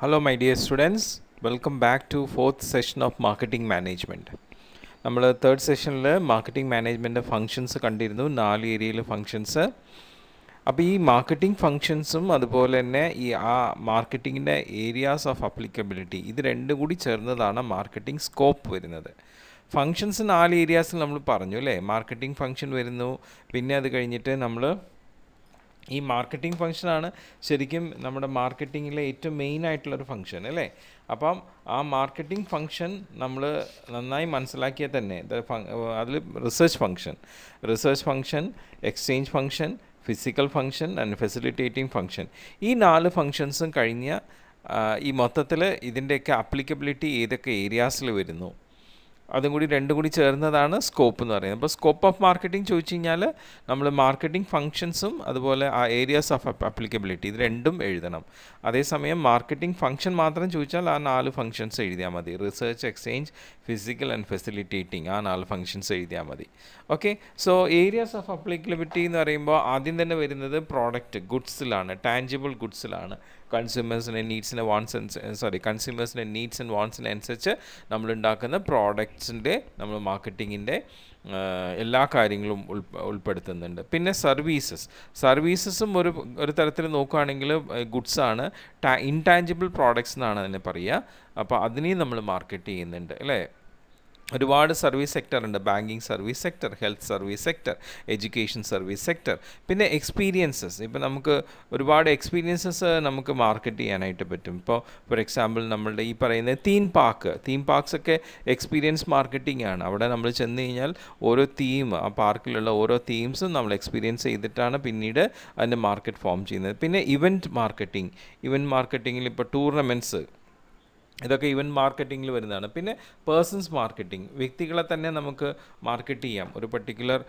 hello my dear students welcome back to fourth session of marketing management നമ്മൾ third സെഷനിൽ marketing management functions കണ്ടിരുന്നു നാല് ഏരിയയിലെ functions അപ്പോൾ ഈ മാർക്കറ്റിംഗ് ഫങ്ഷൻസും അതുപോലെ തന്നെ ഈ ആ മാർക്കറ്റിങ്ങിൻ്റെ ഏരിയാസ് ഓഫ് അപ്ലിക്കബിലിറ്റി ഇത് രണ്ടും കൂടി ചേർന്നതാണ് മാർക്കറ്റിംഗ് സ്കോപ്പ് വരുന്നത് ഫങ്ഷൻസ് നാല് ഏരിയാസിൽ നമ്മൾ പറഞ്ഞു അല്ലേ മാർക്കറ്റിംഗ് ഫങ്ഷൻ വരുന്നു പിന്നെ അത് കഴിഞ്ഞിട്ട് നമ്മൾ ഈ മാർക്കറ്റിംഗ് ഫംഗ്ഷനാണ് ശരിക്കും നമ്മുടെ മാർക്കറ്റിങ്ങിലെ ഏറ്റവും മെയിൻ ആയിട്ടുള്ളൊരു ഫംഗ്ഷൻ അല്ലേ അപ്പം ആ മാർക്കറ്റിംഗ് ഫംഗ്ഷൻ നമ്മൾ നന്നായി മനസ്സിലാക്കിയാൽ തന്നെ അതിൽ research function research function exchange function physical function and facilitating function ഈ നാല് ഫംഗ്ഷൻസും കഴിഞ്ഞ ഈ മൊത്തത്തിൽ ഇതിൻ്റെയൊക്കെ ആപ്ലിക്കബിലിറ്റി ഏതൊക്കെ ഏരിയാസിൽ വരുന്നു അതും കൂടി രണ്ടും കൂടി ചേർന്നതാണ് സ്കോപ്പ് എന്ന് പറയുന്നത് അപ്പോൾ സ്കോപ്പ് ഓഫ് മാർക്കറ്റിംഗ് ചോദിച്ചു കഴിഞ്ഞാൽ നമ്മൾ മാർക്കറ്റിംഗ് ഫങ്ഷൻസും അതുപോലെ ആ ഏരിയാസ് ഓഫ് അപ്ലിക്കബിലിറ്റി ഇത് രണ്ടും എഴുതണം അതേസമയം മാർക്കറ്റിംഗ് ഫങ്ഷൻ മാത്രം ചോദിച്ചാൽ ആ നാല് ഫങ്ഷൻസ് എഴുതിയാൽ മതി research exchange physical and facilitating ആ നാല് ഫങ്ഷൻസ് എഴുതിയാൽ മതി okay so areas of applicability എന്ന് പറയുമ്പോൾ ആദ്യം തന്നെ വരുന്നത് പ്രോഡക്റ്റ് ഗുഡ്സിലാണ് ടാഞ്ചിബിൾ ഗുഡ്സിലാണ് കൺസ്യൂമേഴ്സിൻ്റെ നീഡ്സിൻ്റെ വാൺസ് സോറി കൺസ്യൂമേഴ്സിൻ്റെ നീഡ്സ് ആൻഡ് വാൺസിനനുസരിച്ച് നമ്മളുണ്ടാക്കുന്ന പ്രോഡക്ട്സിൻ്റെ നമ്മൾ മാർക്കറ്റിങ്ങിൻ്റെ എല്ലാ കാര്യങ്ങളും ഉൾപ്പെടുത്തുന്നുണ്ട് പിന്നെ സർവീസസ് സർവീസസും ഒരു ഒരു തരത്തിൽ നോക്കുകയാണെങ്കിൽ ഗുഡ്സാണ് ടാ ഇൻടാഞ്ചിബിൾ പ്രോഡക്ട്സ് എന്നാണ് അതിനെ പറയുക അപ്പോൾ അതിനെയും നമ്മൾ മാർക്കറ്റ് ചെയ്യുന്നുണ്ട് അല്ലേ ഒരുപാട് സർവീസ് സെക്ടർ ഉണ്ട് banking service sector health service sector education service sector പിന്നെ എക്സ്പീരിയൻസസ് ഇപ്പോൾ നമുക്ക് ഒരുപാട് എക്സ്പീരിയൻസസ് നമുക്ക് മാർക്കറ്റ് ചെയ്യാനായിട്ട് പറ്റും ഇപ്പോൾ ഫോർ എക്സാമ്പിൾ നമ്മളുടെ ഈ പറയുന്ന തീം പാർക്ക് തീം പാർക്സ് ഒക്കെ എക്സ്പീരിയൻസ് മാർക്കറ്റിംഗ് ആണ് അവിടെ നമ്മൾ ചെന്ന് കഴിഞ്ഞാൽ ഓരോ തീം ആ പാർക്കിലുള്ള ഓരോ തീംസും നമ്മൾ എക്സ്പീരിയൻസ് ചെയ്തിട്ടാണ് പിന്നീട് അതിൻ്റെ മാർക്കറ്റ് ഫോം ചെയ്യുന്നത് പിന്നെ ഇവൻറ്റ് മാർക്കറ്റിംഗ് ഇവൻറ്റ് മാർക്കറ്റിങ്ങിൽ ഇപ്പോൾ ടൂർണമെൻറ്റ്സ് ഇതൊക്കെ ഇവൻ മാർക്കറ്റിങ്ങിൽ വരുന്നതാണ് പിന്നെ പേഴ്സൺസ് മാർക്കറ്റിംഗ് വ്യക്തികളെ തന്നെ നമുക്ക് മാർക്കറ്റ് ചെയ്യാം ഒരു പർട്ടിക്കുലർ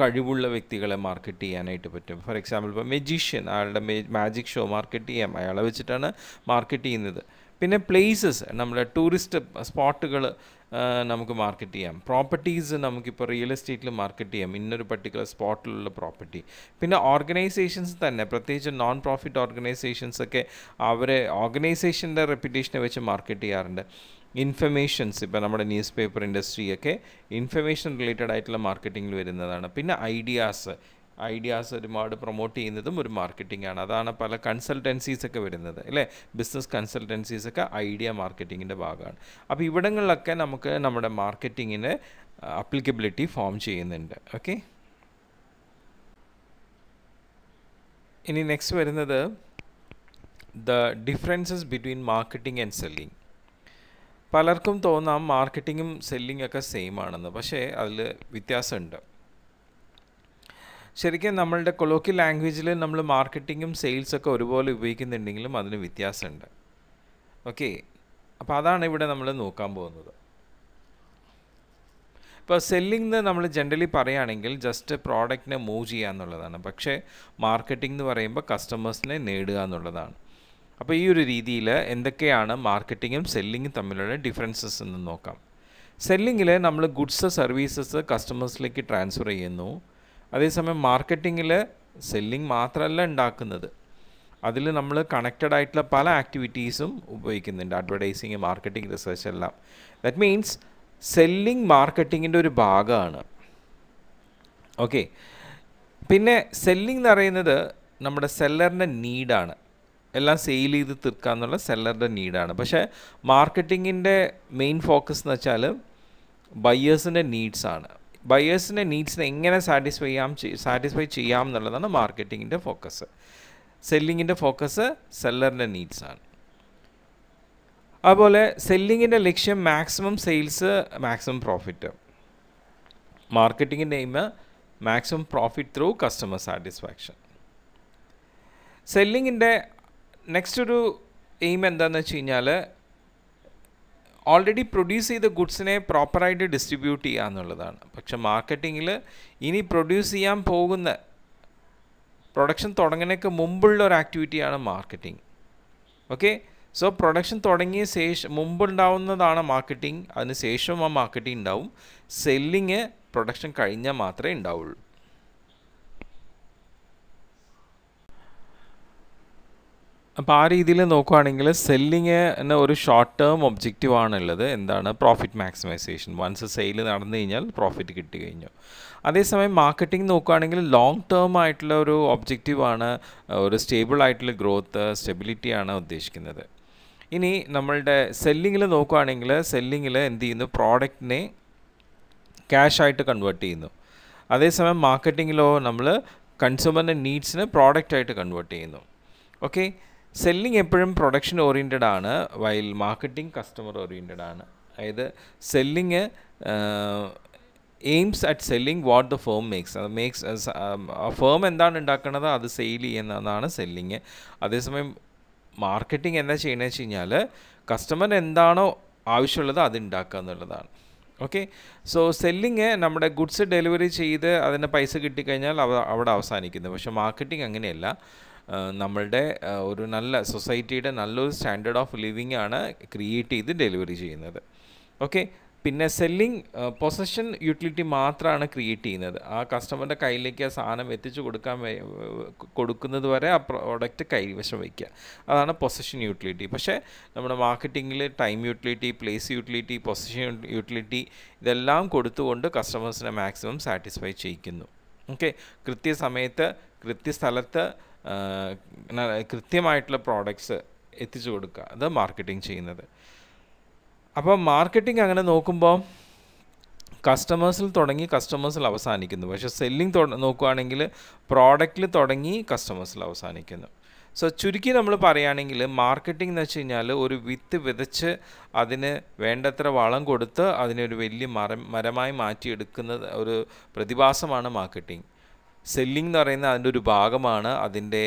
കഴിവുള്ള വ്യക്തികളെ മാർക്കറ്റ് ചെയ്യാനായിട്ട് പറ്റും ഫോർ എക്സാമ്പിൾ ഇപ്പോൾ മെജീഷ്യൻ അയാളുടെ മാജിക് ഷോ മാർക്കറ്റ് ചെയ്യാം അയാളെ വെച്ചിട്ടാണ് മാർക്കറ്റ് ചെയ്യുന്നത് പിന്നെ പ്ലേസസ് നമ്മുടെ ടൂറിസ്റ്റ് സ്പോട്ടുകൾ നമുക്ക് മാർക്കറ്റ് ചെയ്യാം പ്രോപ്പർട്ടീസ് നമുക്കിപ്പോൾ റിയൽ എസ്റ്റേറ്റിൽ മാർക്കറ്റ് ചെയ്യാം ഇന്നൊരു പർട്ടിക്കുലർ സ്പോട്ടിലുള്ള പ്രോപ്പർട്ടി പിന്നെ ഓർഗനൈസേഷൻസ് തന്നെ പ്രത്യേകിച്ച് നോൺ പ്രോഫിറ്റ് ഓർഗനൈസേഷൻസ് ഒക്കെ അവരെ ഓർഗനൈസേഷൻ്റെ റെപ്യൂട്ടേഷനെ വെച്ച് മാർക്കറ്റ് ചെയ്യാറുണ്ട് ഇൻഫർമേഷൻസ് ഇപ്പോൾ നമ്മുടെ ന്യൂസ് പേപ്പർ ഇൻഡസ്ട്രിയൊക്കെ ഇൻഫർമേഷൻ റിലേറ്റഡ് ആയിട്ടുള്ള മാർക്കറ്റിങ്ങിൽ വരുന്നതാണ് പിന്നെ ഐഡിയാസ് ഐഡിയാസ് ഒരുപാട് പ്രൊമോട്ട് ചെയ്യുന്നതും ഒരു മാർക്കറ്റിംഗ് ആണ് അതാണ് പല കൺസൾട്ടൻസീസൊക്കെ വരുന്നത് അല്ലേ ബിസിനസ് കൺസൾട്ടൻസീസൊക്കെ ഐഡിയ മാർക്കറ്റിങ്ങിൻ്റെ ഭാഗമാണ് അപ്പോൾ ഇവിടങ്ങളിലൊക്കെ നമുക്ക് നമ്മുടെ മാർക്കറ്റിങ്ങിന് അപ്ലിക്കബിലിറ്റി ഫോം ചെയ്യുന്നുണ്ട് ഓക്കെ ഇനി നെക്സ്റ്റ് വരുന്നത് the differences between marketing and selling പലർക്കും തോന്നാം മാർക്കറ്റിങ്ങും സെല്ലിങ്ങൊക്കെ ഒക്കെ സെയിം ആണെന്ന് പക്ഷേ അതിൽ വ്യത്യാസമുണ്ട് ശരിക്കും നമ്മളുടെ കൊളോക്കി ലാംഗ്വേജിൽ നമ്മൾ മാർക്കറ്റിങ്ങും സെയിൽസൊക്കെ ഒരുപോലെ ഉപയോഗിക്കുന്നുണ്ടെങ്കിലും അതിന് വ്യത്യാസമുണ്ട് ഓക്കെ അപ്പോൾ അതാണ് ഇവിടെ നമ്മൾ നോക്കാൻ പോകുന്നത് ഇപ്പോൾ സെല്ലിംഗ് എന്ന് നമ്മൾ ജനറലി പറയുകയാണെങ്കിൽ ജസ്റ്റ് പ്രോഡക്റ്റിനെ മൂവ് ചെയ്യുക എന്നുള്ളതാണ് പക്ഷേ മാർക്കറ്റിംഗ് എന്ന് പറയുമ്പോൾ കസ്റ്റമേഴ്സിനെ നേടുക എന്നുള്ളതാണ് അപ്പോൾ ഈ ഒരു രീതിയിൽ എന്തൊക്കെയാണ് മാർക്കറ്റിങ്ങും സെല്ലിങ്ങും തമ്മിലുള്ള ഡിഫറൻസസ് എന്ന് നോക്കാം സെല്ലിങ്ങിൽ നമ്മൾ ഗുഡ്സ് സർവീസസ് കസ്റ്റമേഴ്സിലേക്ക് ട്രാൻസ്ഫർ ചെയ്യുന്നു അതേസമയം മാർക്കറ്റിങ്ങിൽ സെല്ലിംഗ് മാത്രമല്ല ഉണ്ടാക്കുന്നത് അതിൽ നമ്മൾ കണക്റ്റഡ് ആയിട്ടുള്ള പല ആക്ടിവിറ്റീസും ഉപയോഗിക്കുന്നുണ്ട് അഡ്വർടൈസിങ് മാർക്കറ്റിംഗ് റിസർച്ച് എല്ലാം ദാറ്റ് മീൻസ് സെല്ലിംഗ് മാർക്കറ്റിങ്ങിൻ്റെ ഒരു ഭാഗമാണ് ഓക്കെ പിന്നെ സെല്ലിംഗ് എന്ന് പറയുന്നത് നമ്മുടെ സെല്ലറിൻ്റെ നീഡാണ് എല്ലാം സെയിൽ ചെയ്ത് തീർക്കുക എന്നുള്ള സെല്ലറിൻ്റെ നീഡാണ് പക്ഷേ മാർക്കറ്റിങ്ങിൻ്റെ മെയിൻ ഫോക്കസ് എന്ന് വെച്ചാൽ ബയ്യേഴ്സിൻ്റെ നീഡ്സാണ് ബയേഴ്സിൻ്റെ നീഡ്സിനെ എങ്ങനെ സാറ്റിസ്ഫൈ ചെയ്യാം സാറ്റിസ്ഫൈ ചെയ്യാം എന്നുള്ളതാണ് മാർക്കറ്റിങ്ങിൻ്റെ ഫോക്കസ് സെല്ലിങ്ങിൻ്റെ ഫോക്കസ് സെല്ലറിൻ്റെ നീഡ്സാണ് അതുപോലെ സെല്ലിങ്ങിൻ്റെ ലക്ഷ്യം മാക്സിമം സെയിൽസ് മാക്സിമം പ്രോഫിറ്റ് മാർക്കറ്റിങ്ങിൻ്റെ aim maximum profit through customer satisfaction സെല്ലിങ്ങിൻ്റെ നെക്സ്റ്റ് ഒരു എയിം എന്താണെന്ന് വെച്ച് കഴിഞ്ഞാൽ ഓൾറെഡി പ്രൊഡ്യൂസ് ചെയ്ത ഗുഡ്സിനെ പ്രോപ്പറായിട്ട് ഡിസ്ട്രിബ്യൂട്ട് ചെയ്യുക എന്നുള്ളതാണ് പക്ഷെ മാർക്കറ്റിങ്ങിൽ ഇനി പ്രൊഡ്യൂസ് ചെയ്യാൻ പോകുന്ന പ്രൊഡക്ഷൻ തുടങ്ങുന്നതിനൊക്കെ മുമ്പുള്ള ഒരു ആക്ടിവിറ്റിയാണ് മാർക്കറ്റിംഗ് ഓക്കെ സോ പ്രൊഡക്ഷൻ തുടങ്ങിയ ശേഷം മുമ്പുണ്ടാവുന്നതാണ് മാർക്കറ്റിംഗ് അതിന് ശേഷം ആ മാർക്കറ്റിംഗ് ഉണ്ടാവും സെല്ലിങ് പ്രൊഡക്ഷൻ കഴിഞ്ഞാൽ മാത്രമേ ഉണ്ടാവുള്ളൂ അപ്പോൾ ആ രീതിയിൽ നോക്കുകയാണെങ്കിൽ എന്ന ഒരു ഷോർട്ട് ടേം ഒബ്ജക്റ്റീവ് ആണുള്ളത് എന്താണ് പ്രോഫിറ്റ് മാക്സിമൈസേഷൻ വൺസ് സെയിൽ നടന്നു കഴിഞ്ഞാൽ പ്രോഫിറ്റ് കിട്ടി കഴിഞ്ഞു അതേസമയം മാർക്കറ്റിംഗ് നോക്കുകയാണെങ്കിൽ ലോങ് ടേം ആയിട്ടുള്ള ഒരു ഒബ്ജക്റ്റീവാണ് ഒരു സ്റ്റേബിൾ ആയിട്ടുള്ള ഗ്രോത്ത് സ്റ്റെബിലിറ്റിയാണ് ഉദ്ദേശിക്കുന്നത് ഇനി നമ്മളുടെ സെല്ലിങ്ങിൽ നോക്കുകയാണെങ്കിൽ സെല്ലിങ്ങിൽ എന്ത് ചെയ്യുന്നു പ്രോഡക്റ്റിനെ ക്യാഷ് ആയിട്ട് കൺവേർട്ട് ചെയ്യുന്നു അതേസമയം മാർക്കറ്റിങ്ങിലോ നമ്മൾ കൺസ്യൂമറിൻ്റെ നീഡ്സിന് പ്രോഡക്റ്റായിട്ട് കൺവേർട്ട് ചെയ്യുന്നു ഓക്കെ സെല്ലിംഗ് എപ്പോഴും പ്രൊഡക്ഷൻ ഓറിയൻറ്റഡ് ആണ് വൈൽ മാർക്കറ്റിംഗ് കസ്റ്റമർ ഓറിയൻറ്റഡ് ആണ് അതായത് selling aims at selling what the firm makes അത് മേക്സ് ഫേം എന്താണ് ഉണ്ടാക്കുന്നത് അത് സെയിൽ ചെയ്യുന്നതാണ് സെല്ലിങ് അതേസമയം മാർക്കറ്റിംഗ് എന്താ ചെയ്യണമെന്ന് വെച്ച് കഴിഞ്ഞാൽ കസ്റ്റമർ എന്താണോ ആവശ്യമുള്ളത് അത് ഉണ്ടാക്കുക എന്നുള്ളതാണ് ഓക്കെ സോ സെല്ലിങ് നമ്മുടെ ഗുഡ്സ് ഡെലിവറി ചെയ്ത് അതിന് പൈസ കിട്ടിക്കഴിഞ്ഞാൽ അവ അവിടെ അവസാനിക്കുന്നു പക്ഷേ മാർക്കറ്റിംഗ് അങ്ങനെയല്ല നമ്മളുടെ ഒരു നല്ല സൊസൈറ്റിയുടെ നല്ലൊരു സ്റ്റാൻഡേർഡ് ഓഫ് ലിവിങ് ആണ് ക്രിയേറ്റ് ചെയ്ത് ഡെലിവറി ചെയ്യുന്നത് ഓക്കെ പിന്നെ സെല്ലിംഗ് പൊസഷൻ യൂട്ടിലിറ്റി മാത്രമാണ് ക്രിയേറ്റ് ചെയ്യുന്നത് ആ കസ്റ്റമറിൻ്റെ കയ്യിലേക്ക് ആ സാധനം എത്തിച്ചു കൊടുക്കാൻ കൊടുക്കുന്നത് വരെ ആ പ്രോഡക്റ്റ് കൈവശം വയ്ക്കുക അതാണ് പൊസഷൻ യൂട്ടിലിറ്റി പക്ഷേ നമ്മുടെ മാർക്കറ്റിങ്ങിൽ time utility place utility possession utility ഇതെല്ലാം കൊടുത്തുകൊണ്ട് കസ്റ്റമേഴ്സിനെ മാക്സിമം സാറ്റിസ്ഫൈ ചെയ്യിക്കുന്നു ഓക്കെ കൃത്യസമയത്ത് കൃത്യസ്ഥലത്ത് കൃത്യമായിട്ടുള്ള പ്രോഡക്ട്സ് എത്തിച്ചു കൊടുക്കുക അത് മാർക്കറ്റിംഗ് ചെയ്യുന്നത് അപ്പോൾ മാർക്കറ്റിംഗ് അങ്ങനെ നോക്കുമ്പോൾ കസ്റ്റമേഴ്സിൽ തുടങ്ങി കസ്റ്റമേഴ്സിൽ അവസാനിക്കുന്നു പക്ഷേ സെല്ലിംഗ് നോക്കുകയാണെങ്കിൽ പ്രോഡക്റ്റിൽ തുടങ്ങി കസ്റ്റമേഴ്സിൽ അവസാനിക്കുന്നു സോ ചുരുക്കി നമ്മൾ പറയുകയാണെങ്കിൽ മാർക്കറ്റിംഗ് എന്ന് വെച്ച് കഴിഞ്ഞാൽ ഒരു വിത്ത് വിതച്ച് അതിന് വേണ്ടത്ര വളം കൊടുത്ത് അതിനൊരു വലിയ മരം മരമായി മാറ്റിയെടുക്കുന്ന ഒരു പ്രതിഭാസമാണ് മാർക്കറ്റിംഗ് സെല്ലിംഗ് എന്ന് പറയുന്ന അതിൻ്റെ ഒരു ഭാഗമാണ് അതിൻ്റെ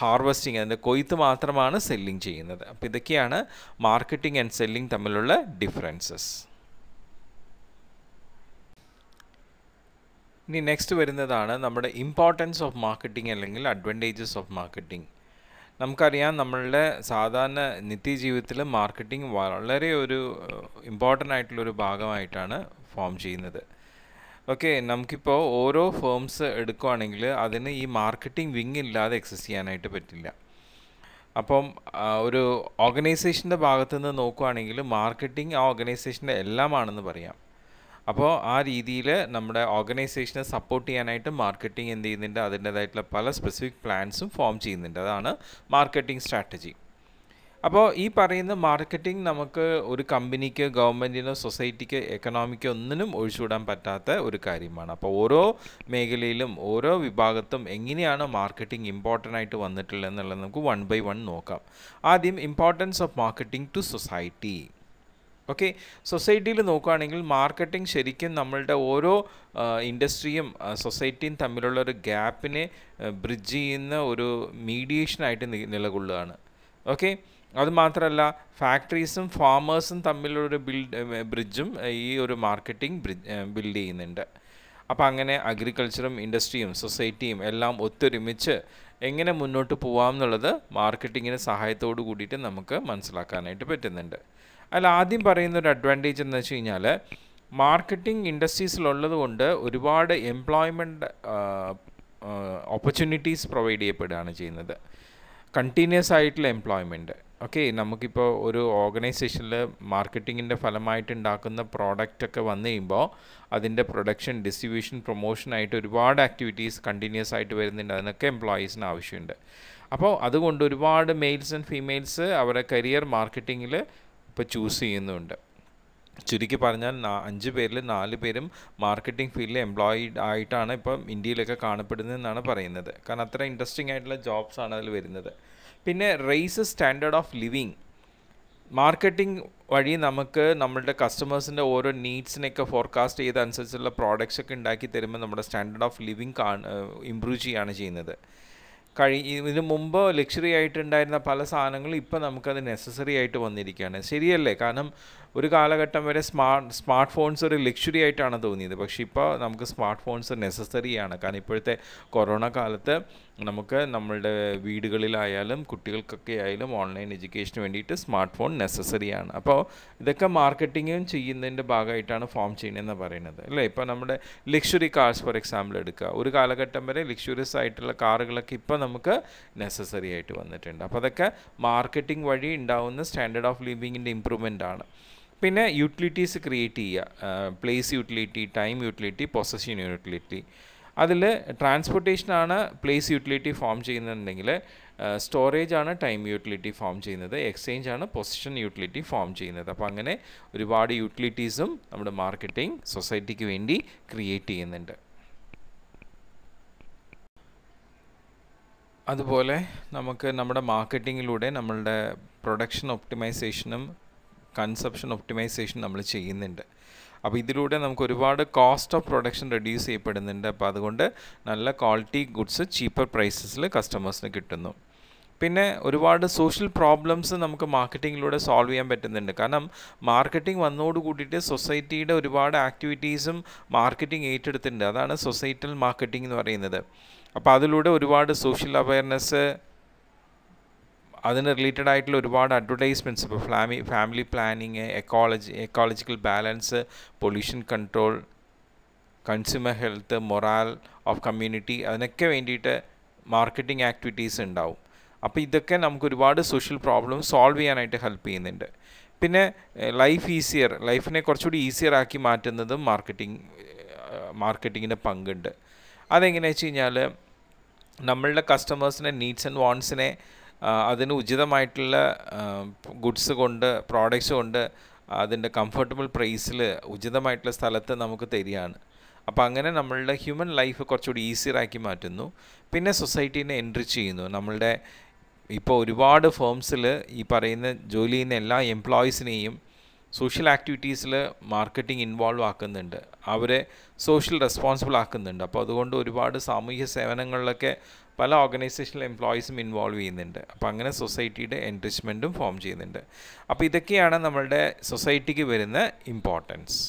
ഹാർവെസ്റ്റിങ് അതിൻ്റെ കൊയ്ത്ത് മാത്രമാണ് സെല്ലിംഗ് ചെയ്യുന്നത് അപ്പോൾ ഇതൊക്കെയാണ് മാർക്കറ്റിംഗ് ആൻഡ് സെല്ലിംഗ് തമ്മിലുള്ള ഡിഫറൻസസ് ഇനി നെക്സ്റ്റ് വരുന്നതാണ് നമ്മുടെ ഇമ്പോർട്ടൻസ് ഓഫ് മാർക്കറ്റിംഗ് അല്ലെങ്കിൽ അഡ്വാൻറ്റേജസ് ഓഫ് മാർക്കറ്റിംഗ് നമുക്കറിയാം നമ്മളുടെ സാധാരണ നിത്യജീവിതത്തിൽ മാർക്കറ്റിംഗ് വളരെ ഒരു ഇമ്പോർട്ടൻ്റ് ആയിട്ടുള്ളൊരു ഭാഗമായിട്ടാണ് ഫോം ചെയ്യുന്നത് ഓക്കെ നമുക്കിപ്പോൾ ഓരോ ഫേംസ് എടുക്കുകയാണെങ്കിൽ അതിന് ഈ മാർക്കറ്റിംഗ് വിങ് ഇല്ലാതെ എക്സസ് ചെയ്യാനായിട്ട് പറ്റില്ല അപ്പം ഒരു ഓർഗനൈസേഷൻ്റെ ഭാഗത്തുനിന്ന് നോക്കുകയാണെങ്കിൽ മാർക്കറ്റിംഗ് ആ ഓർഗനൈസേഷൻ്റെ എല്ലാമാണെന്ന് പറയാം അപ്പോൾ ആ രീതിയിൽ നമ്മുടെ ഓർഗനൈസേഷനെ സപ്പോർട്ട് ചെയ്യാനായിട്ട് മാർക്കറ്റിംഗ് എന്ത് ചെയ്യുന്നുണ്ട് അതിൻ്റേതായിട്ടുള്ള പല സ്പെസിഫിക് പ്ലാൻസും ഫോം ചെയ്യുന്നുണ്ട് അതാണ് മാർക്കറ്റിംഗ് സ്ട്രാറ്റജി അപ്പോൾ ഈ പറയുന്ന മാർക്കറ്റിംഗ് നമുക്ക് ഒരു കമ്പനിക്ക് ഗവൺമെൻറ്റിനോ സൊസൈറ്റിക്ക് എക്കണോമിക്കോ ഒന്നിനും ഒഴിച്ചുവിടാൻ പറ്റാത്ത ഒരു കാര്യമാണ് അപ്പോൾ ഓരോ മേഖലയിലും ഓരോ വിഭാഗത്തും എങ്ങനെയാണ് മാർക്കറ്റിംഗ് ഇമ്പോർട്ടൻ്റ് ആയിട്ട് വന്നിട്ടുള്ളത് എന്നുള്ളത് നമുക്ക് വൺ ബൈ വൺ നോക്കാം ആദ്യം importance of marketing to society okay സൊസൈറ്റിയിൽ നോക്കുകയാണെങ്കിൽ മാർക്കറ്റിംഗ് ശരിക്കും നമ്മളുടെ ഓരോ ഇൻഡസ്ട്രിയും സൊസൈറ്റിയും തമ്മിലുള്ള ഒരു ഗ്യാപ്പിനെ ബ്രിഡ്ജ് ചെയ്യുന്ന ഒരു മീഡിയേഷനായിട്ട് നിലകൊള്ളുകയാണ് ഓക്കെ അതുമാത്രമല്ല ഫാക്ടറീസും ഫാമേഴ്സും തമ്മിലുള്ളൊരു ബിൽഡ് ബ്രിഡ്ജും ഈ ഒരു മാർക്കറ്റിംഗ് ബിൽഡ് ചെയ്യുന്നുണ്ട് അപ്പോൾ അങ്ങനെ അഗ്രികൾച്ചറും ഇൻഡസ്ട്രിയും സൊസൈറ്റിയും എല്ലാം ഒത്തൊരുമിച്ച് എങ്ങനെ മുന്നോട്ട് പോവാം എന്നുള്ളത് മാർക്കറ്റിങ്ങിന് സഹായത്തോടു കൂടിയിട്ട് നമുക്ക് മനസ്സിലാക്കാനായിട്ട് പറ്റുന്നുണ്ട് അതിൽ ആദ്യം പറയുന്ന ഒരു അഡ്വാൻറ്റേജ് എന്ന് വെച്ച് കഴിഞ്ഞാൽ മാർക്കറ്റിംഗ് ഇൻഡസ്ട്രീസിലുള്ളത് കൊണ്ട് ഒരുപാട് എംപ്ലോയ്മെൻറ്റ് ഓപ്പർച്യൂണിറ്റീസ് പ്രൊവൈഡ് ചെയ്യപ്പെടുകയാണ് ചെയ്യുന്നത് കണ്ടിന്യൂസ് ആയിട്ടുള്ള എംപ്ലോയ്മെൻറ്റ് ഓക്കെ നമുക്കിപ്പോൾ ഒരു ഓർഗനൈസേഷനിൽ മാർക്കറ്റിങ്ങിൻ്റെ ഫലമായിട്ട് ഉണ്ടാക്കുന്ന പ്രോഡക്റ്റൊക്കെ വന്നു കഴിയുമ്പോൾ അതിൻ്റെ പ്രൊഡക്ഷൻ ഡിസ്ട്രിബ്യൂഷൻ പ്രൊമോഷനായിട്ട് ഒരുപാട് ആക്ടിവിറ്റീസ് കണ്ടിന്യൂസ് ആയിട്ട് വരുന്നുണ്ട് അതിനൊക്കെ എംപ്ലോയീസിന് ആവശ്യമുണ്ട് അപ്പോൾ അതുകൊണ്ട് ഒരുപാട് മെയിൽസ് ആൻഡ് ഫീമെയിൽസ് അവരുടെ കരിയർ മാർക്കറ്റിങ്ങിൽ ഇപ്പോൾ ചൂസ് ചെയ്യുന്നുണ്ട് ചുരുക്കി പറഞ്ഞാൽ അഞ്ച് പേരിൽ നാല് പേരും മാർക്കറ്റിംഗ് ഫീൽഡിൽ എംപ്ലോയിഡ് ആയിട്ടാണ് ഇപ്പം ഇന്ത്യയിലൊക്കെ എന്നാണ് പറയുന്നത് കാരണം അത്ര ഇൻട്രസ്റ്റിംഗ് ആയിട്ടുള്ള ജോബ്സ് ആണ് അതിൽ വരുന്നത് പിന്നെ raise standard of living marketing വഴി നമുക്ക് നമ്മളുടെ കസ്റ്റമേഴ്സിൻ്റെ ഓരോ നീഡ്സിനെയൊക്കെ ഫോർകാസ്റ്റ് ചെയ്ത് അനുസരിച്ചുള്ള പ്രോഡക്റ്റ്സ് ഒക്കെ ഉണ്ടാക്കി തരുമ്പോൾ നമ്മുടെ സ്റ്റാൻഡേർഡ് ഓഫ് ലിവിങ് കാ ഇമ്പ്രൂവ് ചെയ്യുകയാണ് ചെയ്യുന്നത് കഴി ഇതിന് മുമ്പ് ലക്ഷറി ആയിട്ടുണ്ടായിരുന്ന പല സാധനങ്ങളും ഇപ്പോൾ നമുക്കത് നെസസറി ആയിട്ട് വന്നിരിക്കുകയാണ് ശരിയല്ലേ കാരണം ഒരു കാലഘട്ടം വരെ സ്മാർട്ട് സ്മാർട്ട് ഫോൺസ് ഒരു ലക്ഷറി ആയിട്ടാണ് തോന്നിയത് പക്ഷേ ഇപ്പോൾ നമുക്ക് സ്മാർട്ട് ഫോൺസ് നെസസറിയാണ് കാരണം ഇപ്പോഴത്തെ കൊറോണ കാലത്ത് നമുക്ക് നമ്മളുടെ വീടുകളിലായാലും കുട്ടികൾക്കൊക്കെ ആയാലും ഓൺലൈൻ എഡ്യൂക്കേഷന് വേണ്ടിയിട്ട് സ്മാർട്ട് ഫോൺ നെസസറിയാണ് അപ്പോൾ ഇതൊക്കെ മാർക്കറ്റിങ്ങും ചെയ്യുന്നതിൻ്റെ ഭാഗമായിട്ടാണ് ഫോം ചെയ്യണമെന്ന് പറയുന്നത് അല്ലേ ഇപ്പോൾ നമ്മുടെ ലക്ഷറി കാർസ് ഫോർ എക്സാമ്പിൾ എടുക്കുക ഒരു കാലഘട്ടം വരെ ലക്ഷറിയസ് ആയിട്ടുള്ള കാറുകളൊക്കെ ഇപ്പോൾ നമുക്ക് നെസസറി ആയിട്ട് വന്നിട്ടുണ്ട് അപ്പോൾ അതൊക്കെ മാർക്കറ്റിംഗ് വഴി ഉണ്ടാവുന്ന സ്റ്റാൻഡേർഡ് ഓഫ് ലിവിങ്ങിൻ്റെ ഇമ്പ്രൂവ്മെൻ്റ് ആണ് പിന്നെ യൂട്ടിലിറ്റീസ് ക്രിയേറ്റ് ചെയ്യുക place utility time utility possession utility അതിൽ ട്രാൻസ്പോർട്ടേഷനാണ് പ്ലേസ് യൂട്ടിലിറ്റി ഫോം ചെയ്യുന്നുണ്ടെങ്കിൽ സ്റ്റോറേജ് ആണ് ടൈം യൂട്ടിലിറ്റി ഫോം ചെയ്യുന്നത് എക്സ്ചേഞ്ച് ആണ് പൊസിഷൻ യൂട്ടിലിറ്റി ഫോം ചെയ്യുന്നത് അപ്പോൾ അങ്ങനെ ഒരുപാട് യൂട്ടിലിറ്റീസും നമ്മുടെ മാർക്കറ്റിംഗ് സൊസൈറ്റിക്ക് വേണ്ടി ക്രിയേറ്റ് ചെയ്യുന്നുണ്ട് അതുപോലെ നമുക്ക് നമ്മുടെ മാർക്കറ്റിങ്ങിലൂടെ നമ്മളുടെ പ്രൊഡക്ഷൻ ഒപ്റ്റിമൈസേഷനും കൺസപ്ഷൻ ഒപ്റ്റിമൈസേഷൻ നമ്മൾ ചെയ്യുന്നുണ്ട് അപ്പോൾ ഇതിലൂടെ നമുക്ക് ഒരുപാട് കോസ്റ്റ് ഓഫ് പ്രൊഡക്ഷൻ റെഡ്യൂസ് ചെയ്യപ്പെടുന്നുണ്ട് അപ്പോൾ അതുകൊണ്ട് നല്ല ക്വാളിറ്റി ഗുഡ്സ് ചീപ്പർ പ്രൈസസിൽ കസ്റ്റമേഴ്സിന് കിട്ടുന്നു പിന്നെ ഒരുപാട് സോഷ്യൽ പ്രോബ്ലംസ് നമുക്ക് മാർക്കറ്റിങ്ങിലൂടെ സോൾവ് ചെയ്യാൻ പറ്റുന്നുണ്ട് കാരണം മാർക്കറ്റിംഗ് വന്നോട് കൂടിയിട്ട് സൊസൈറ്റിയുടെ ഒരുപാട് ആക്ടിവിറ്റീസും മാർക്കറ്റിംഗ് ഏറ്റെടുത്തിട്ടുണ്ട് അതാണ് സൊസൈറ്റൽ മാർക്കറ്റിംഗ് എന്ന് പറയുന്നത് അപ്പോൾ അതിലൂടെ ഒരുപാട് സോഷ്യൽ അവയർനെസ് അതിന് റിലേറ്റഡ് ആയിട്ടുള്ള ഒരുപാട് അഡ്വർടൈസ്മെൻറ്റ്സ് ഇപ്പോൾ ഫാമി family planning ecology ecological balance pollution control consumer health moral of community അതിനൊക്കെ വേണ്ടിയിട്ട് മാർക്കറ്റിംഗ് ആക്ടിവിറ്റീസ് ഉണ്ടാവും അപ്പോൾ ഇതൊക്കെ നമുക്ക് ഒരുപാട് സോഷ്യൽ പ്രോബ്ലം സോൾവ് ചെയ്യാനായിട്ട് ഹെൽപ്പ് ചെയ്യുന്നുണ്ട് പിന്നെ ലൈഫ് ഈസിയർ ലൈഫിനെ കുറച്ചുകൂടി ഈസിയർ ആക്കി മാറ്റുന്നതും മാർക്കറ്റിംഗ് മാർക്കറ്റിങ്ങിൻ്റെ പങ്കുണ്ട് അതെങ്ങനെയാണെന്ന് വെച്ച് കഴിഞ്ഞാൽ നമ്മളുടെ കസ്റ്റമേഴ്സിനെ നീഡ്സ് ആൻഡ് വാണ്ട്സിനെ അതിന് ഉചിതമായിട്ടുള്ള ഗുഡ്സ് കൊണ്ട് പ്രോഡക്റ്റ്സ് കൊണ്ട് അതിൻ്റെ കംഫർട്ടബിൾ പ്രൈസിൽ ഉചിതമായിട്ടുള്ള സ്ഥലത്ത് നമുക്ക് തരികയാണ് അപ്പോൾ അങ്ങനെ നമ്മളുടെ ഹ്യൂമൻ ലൈഫ് കുറച്ചുകൂടി ഈസിയറാക്കി മാറ്റുന്നു പിന്നെ സൊസൈറ്റീനെ എൻട്രി ചെയ്യുന്നു നമ്മളുടെ ഇപ്പോൾ ഒരുപാട് ഫേംസിൽ ഈ പറയുന്ന ജോലി ചെയ്യുന്ന എല്ലാ എംപ്ലോയീസിനെയും സോഷ്യൽ ആക്ടിവിറ്റീസിൽ മാർക്കറ്റിംഗ് ഇൻവോൾവ് ആക്കുന്നുണ്ട് അവരെ സോഷ്യൽ റെസ്പോൺസിബിൾ ആക്കുന്നുണ്ട് അപ്പോൾ അതുകൊണ്ട് ഒരുപാട് സാമൂഹ്യ സേവനങ്ങളിലൊക്കെ പല ഓർഗനൈസേഷണൽ എംപ്ലോയീസും ഇൻവോൾവ് ചെയ്യുന്നുണ്ട് അപ്പോൾ അങ്ങനെ സൊസൈറ്റിയുടെ എൻറിച്ച്മെൻറ്റും ഫോം ചെയ്യുന്നുണ്ട് അപ്പോൾ ഇതൊക്കെയാണ് നമ്മളുടെ സൊസൈറ്റിക്ക് വരുന്ന ഇമ്പോർട്ടൻസ്